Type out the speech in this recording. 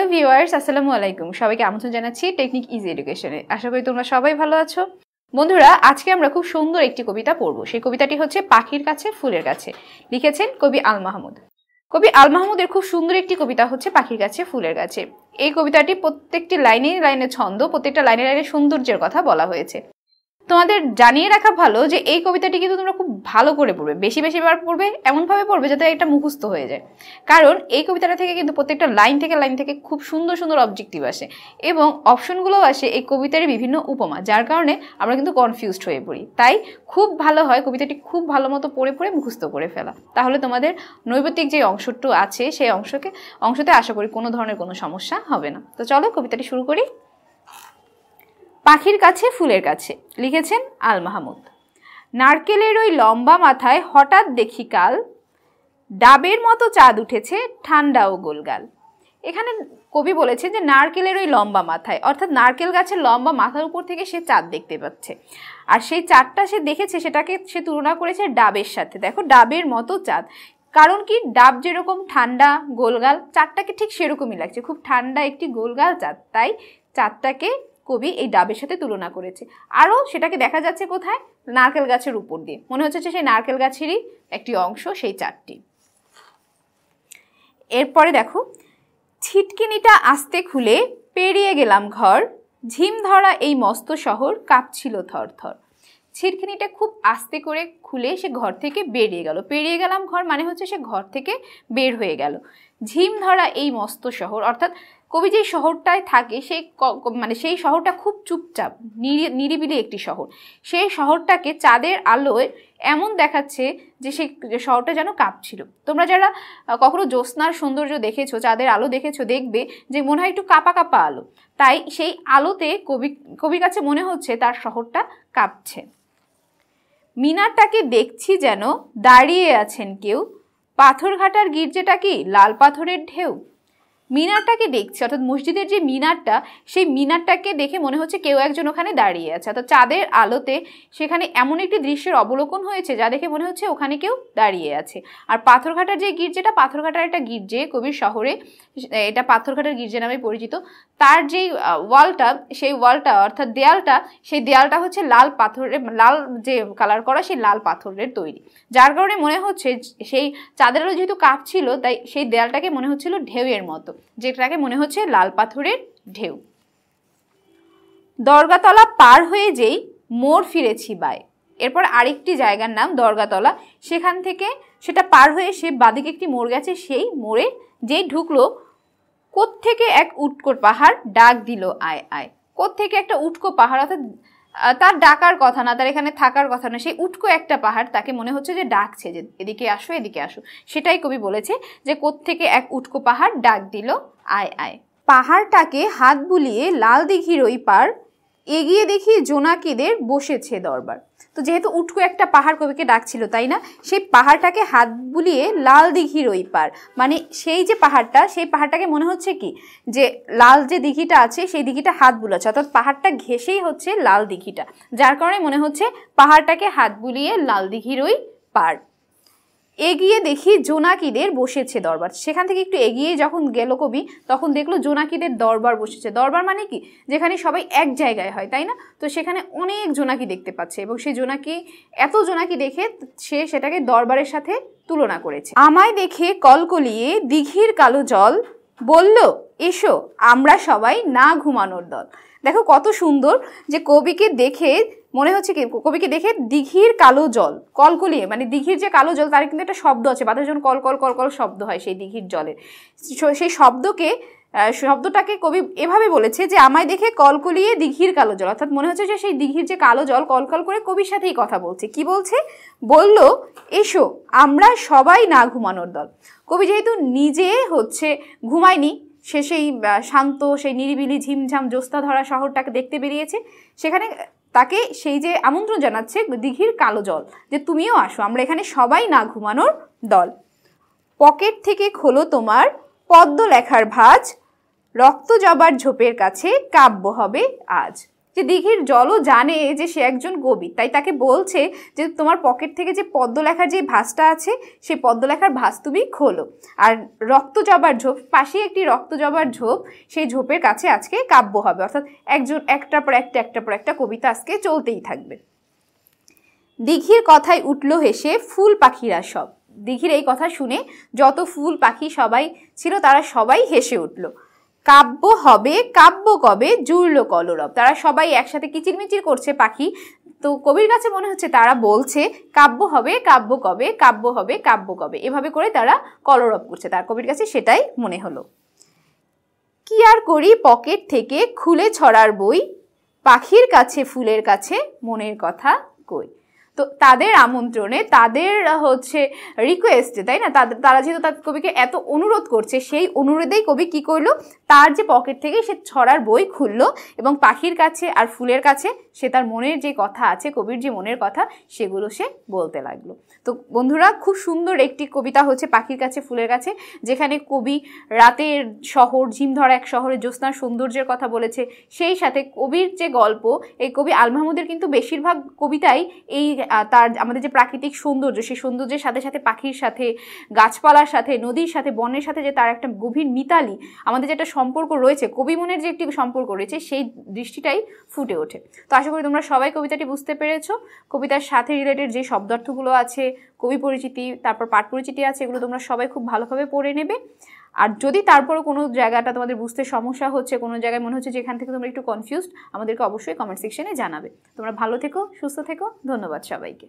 hello viewers আসসালামু আলাইকুম সবাইকে আমন্ত্রণ জানাচ্ছি টেকনিক ইজি এডুকেশনে আশা করি তোমরা সবাই ভালো আছো বন্ধুরা আজকে আমরা খুব সুন্দর একটি কবিতা পড়ব সেই কবিতাটি হচ্ছে পাখির কাছে ফুলের কাছে লিখেছেন কবি আল মাহমুদ কবি আল মাহমুদের খুব সুন্দর একটি কবিতা হচ্ছে পাখির কাছে ফুলের কাছে এই কবিতাটি প্রত্যেকটি লাইনে লাইনে ছন্দ প্রত্যেকটা লাইনে লাইনে সৌন্দর্যের কথা বলা হয়েছে তোমাদের জানিয়ে রাখা ভালো যে এই কবিতাটি কিন্তু তোমরা খুব ভালো করে পড়বে বেশি বেশি বার পড়বে এমনভাবে পড়বে যাতে এটা মুখস্থ হয়ে যায় কারণ এই কবিতাটা থেকে কিন্তু প্রত্যেকটা লাইন থেকে লাইন থেকে খুব সুন্দর সুন্দর অবজেক্টিভ আসে এবং অপশনগুলোও আসে এই কবিতার বিভিন্ন উপমা যার কারণে আমরা কিন্তু কনফিউজড হয়ে পড়ি তাই খুব ভালো হয় কবিতাটি খুব ভালো মতো পড়ে পড়ে মুখস্থ করে ফেলা তাহলে তোমাদের নৈবতিক যে অংশটু আছে সেই অংশকে অংশতে আশা করি কোনো ধরনের কোনো সমস্যা হবে না তো চলো কবিতাটি শুরু করি পাখির কাছে ফুলের কাছে লিখেছেন আল মাহমুদ নারকেলের ওই লম্বা মাথায় হঠাৎ দেখি কাল ডাবের মতো চাঁদ উঠেছে ঠান্ডা ও গোলগাল এখানে কবি বলেছে যে নারকেলের ওই লম্বা মাথায় অর্থাৎ নারকেল গাছের লম্বা মাথার উপর থেকে সে চাঁদ দেখতে পাচ্ছে আর সেই চাঁদটা সে দেখেছে সেটাকে সে তুলনা করেছে ডাবের সাথে দেখো ডাবের মতো চাঁদ কারণ কি ডাব যেরকম ঠান্ডা গোলগাল চাঁদটাকে ঠিক সেরকমই লাগছে খুব ঠান্ডা একটি গোলগাল চাঁদ তাই চাঁদটাকে কবি এই ডাবের সাথে তুলনা করেছে আরও সেটাকে দেখা যাচ্ছে কোথায় নারকেল গাছের উপর দিয়ে মনে হচ্ছে সেই নারকেল গাছেরই একটি অংশ সেই চারটি এরপরে দেখো ছিটকিনিটা আস্তে খুলে পেরিয়ে গেলাম ঘর ঝিম ধরা এই মস্ত শহর কাঁপছিল থর থর ছিটকিনিটা খুব আস্তে করে খুলে সে ঘর থেকে বেরিয়ে গেল পেরিয়ে গেলাম ঘর মানে হচ্ছে সে ঘর থেকে বের হয়ে গেল ঝিম ধরা এই মস্ত শহর অর্থাৎ কবি যে শহরটায় থাকে সেই মানে সেই শহরটা খুব চুপচাপ নিরিবিলি একটি শহর সেই শহরটাকে চাঁদের আলোয় এমন দেখাচ্ছে যে সেই শহরটা যেন কাঁপছিল তোমরা যারা কখনো জ্যোৎস্নার সৌন্দর্য দেখেছো চাঁদের আলো দেখেছো দেখবে যে মনে হয় একটু কাঁপা কাঁপা আলো তাই সেই আলোতে কবি কবির কাছে মনে হচ্ছে তার শহরটা কাঁপছে মিনারটাকে দেখছি যেন দাঁড়িয়ে আছেন কেউ পাথরঘাটার গির্জেটা কি লাল পাথরের ঢেউ মিনারটাকে দেখছি অর্থাৎ মসজিদের যে মিনারটা সেই মিনারটাকে দেখে মনে হচ্ছে কেউ একজন ওখানে দাঁড়িয়ে আছে অর্থাৎ চাঁদের আলোতে সেখানে এমন একটি দৃশ্যের অবলোকন হয়েছে যা দেখে মনে হচ্ছে ওখানে কেউ দাঁড়িয়ে আছে আর পাথরঘাটার যে গির্জেটা পাথরঘাটার একটা গির্জে কবির শহরে এটা পাথরঘাটার গির্জে নামে পরিচিত তার যে ওয়ালটা সেই ওয়ালটা অর্থাৎ দেয়ালটা সেই দেয়ালটা হচ্ছে লাল পাথরের লাল যে কালার করা সেই লাল পাথরের তৈরি যার কারণে মনে হচ্ছে সেই চাঁদের আলো যেহেতু কাঁপছিল তাই সেই দেয়ালটাকে মনে হচ্ছিল ঢেউয়ের মতো যেটাকে মনে হচ্ছে লাল পাথরের ঢেউ দরগাতলা পার হয়ে যেই মোড় ফিরেছি বায় এরপর আরেকটি জায়গার নাম দরগাতলা সেখান থেকে সেটা পার হয়ে সে বাদিকে একটি মোড় গেছে সেই মোড়ে যেই ঢুকলো কোথেকে এক উটকোট পাহাড় ডাক দিল আয় আয় কোত্থেকে একটা উটকো পাহাড় অর্থাৎ তার ডাকার কথা না তার এখানে থাকার কথা না সেই উটকো একটা পাহাড় তাকে মনে হচ্ছে যে ডাকছে যে এদিকে আসো এদিকে আসো সেটাই কবি বলেছে যে কোত্থেকে এক উটকো পাহাড় ডাক দিল আয় আয় পাহাড়টাকে হাত বুলিয়ে লাল দিঘির ওই পার এগিয়ে দেখি জোনাকিদের বসেছে দরবার তো যেহেতু উটকো একটা পাহাড় কবিকে ডাকছিল তাই না সেই পাহাড়টাকে হাত বুলিয়ে লাল দিঘির ওই পার মানে সেই যে পাহাড়টা সেই পাহাড়টাকে মনে হচ্ছে কি যে লাল যে দিঘিটা আছে সেই দিঘিটা হাত বুলাচ্ছে অর্থাৎ পাহাড়টা ঘেসেই হচ্ছে লাল দিঘিটা যার কারণে মনে হচ্ছে পাহাড়টাকে হাত বুলিয়ে লাল দিঘির ওই পার এগিয়ে দেখি জোনাকিদের বসেছে দরবার সেখান থেকে একটু এগিয়ে যখন গেল কবি তখন দেখলো জোনাকিদের দরবার বসেছে দরবার মানে কি যেখানে সবাই এক জায়গায় হয় তাই না তো সেখানে অনেক জোনাকি দেখতে পাচ্ছে এবং সেই জোনাকি এত জোনাকি দেখে সে সেটাকে দরবারের সাথে তুলনা করেছে আমায় দেখে কলকলিয়ে দিঘির কালো জল বলল এসো আমরা সবাই না ঘুমানোর দল দেখো কত সুন্দর যে কবিকে দেখে মনে হচ্ছে কি কবিকে দেখে দিঘির কালো জল কলকলিয়ে মানে দিঘির যে কালো জল তার কিন্তু একটা শব্দ আছে বাতাস যখন কল কল কল কল শব্দ হয় সেই দিঘির জলের সেই শব্দকে শব্দটাকে কবি এভাবে বলেছে যে আমায় দেখে কলকলিয়ে দিঘির কালো জল অর্থাৎ মনে হচ্ছে যে সেই দিঘির যে কালো জল কলকল করে কবির সাথেই কথা বলছে কি বলছে বলল এসো আমরা সবাই না ঘুমানোর দল কবি যেহেতু নিজে হচ্ছে ঘুমায়নি সে সেই শান্ত সেই নিরিবিলি ঝিমঝাম জোস্তা ধরা শহরটাকে দেখতে বেরিয়েছে সেখানে তাকে সেই যে আমন্ত্রণ জানাচ্ছে দিঘির কালো জল যে তুমিও আসো আমরা এখানে সবাই না ঘুমানোর দল পকেট থেকে খোলো তোমার পদ্ম লেখার ভাজ রক্ত জবার ঝোপের কাছে কাব্য হবে আজ যে দীঘির জলও জানে যে সে একজন কবি তাই তাকে বলছে যে তোমার পকেট থেকে যে পদ্ম লেখার যে ভাসটা আছে সেই পদ্ম লেখার ভাস তুমি খোলো আর জবার ঝোপ পাশেই একটি রক্ত জবার ঝোপ সেই ঝোপের কাছে আজকে কাব্য হবে অর্থাৎ একজন একটার পর একটা একটার পর একটা কবিতা আজকে চলতেই থাকবে দিঘির কথায় উঠল হেসে ফুল পাখিরা সব দিঘির এই কথা শুনে যত ফুল পাখি সবাই ছিল তারা সবাই হেসে উঠলো কাব্য হবে কাব্য কবে জুড়ল কলরব তারা সবাই একসাথে কিচিরমিচির করছে পাখি তো কবির কাছে মনে হচ্ছে তারা বলছে কাব্য হবে কাব্য কবে কাব্য হবে কাব্য কবে এভাবে করে তারা কলরব করছে তার কবির কাছে সেটাই মনে হলো কি আর করি পকেট থেকে খুলে ছড়ার বই পাখির কাছে ফুলের কাছে মনের কথা কই তো তাদের আমন্ত্রণে তাদের হচ্ছে রিকোয়েস্টে তাই না তারা যেহেতু তার কবিকে এত অনুরোধ করছে সেই অনুরোধেই কবি কি করলো তার যে পকেট থেকে সে ছড়ার বই খুললো এবং পাখির কাছে আর ফুলের কাছে সে তার মনের যে কথা আছে কবির যে মনের কথা সেগুলো সে বলতে লাগলো তো বন্ধুরা খুব সুন্দর একটি কবিতা হচ্ছে পাখির কাছে ফুলের কাছে যেখানে কবি রাতের শহর ধরা এক শহরে জ্যোৎস্নার সৌন্দর্যের কথা বলেছে সেই সাথে কবির যে গল্প এই কবি আল মাহমুদের কিন্তু বেশিরভাগ কবিতাই এই তার আমাদের যে প্রাকৃতিক সৌন্দর্য সেই সৌন্দর্যের সাথে সাথে পাখির সাথে গাছপালার সাথে নদীর সাথে বনের সাথে যে তার একটা গভীর মিতালি আমাদের যে একটা সম্পর্ক রয়েছে কবি মনের যে একটি সম্পর্ক রয়েছে সেই দৃষ্টিটাই ফুটে ওঠে তো আশা করি তোমরা সবাই কবিতাটি বুঝতে পেরেছো কবিতার সাথে রিলেটেড যে শব্দার্থগুলো আছে কবি পরিচিতি তারপর পাঠ পরিচিতি আছে এগুলো তোমরা সবাই খুব ভালোভাবে পড়ে নেবে আর যদি তারপরও কোনো জায়গাটা তোমাদের বুঝতে সমস্যা হচ্ছে কোনো জায়গায় মনে হচ্ছে যেখান থেকে তোমরা একটু কনফিউজড আমাদেরকে অবশ্যই কমেন্ট সেকশনে জানাবে তোমরা ভালো থেকো সুস্থ থেকো ধন্যবাদ সবাইকে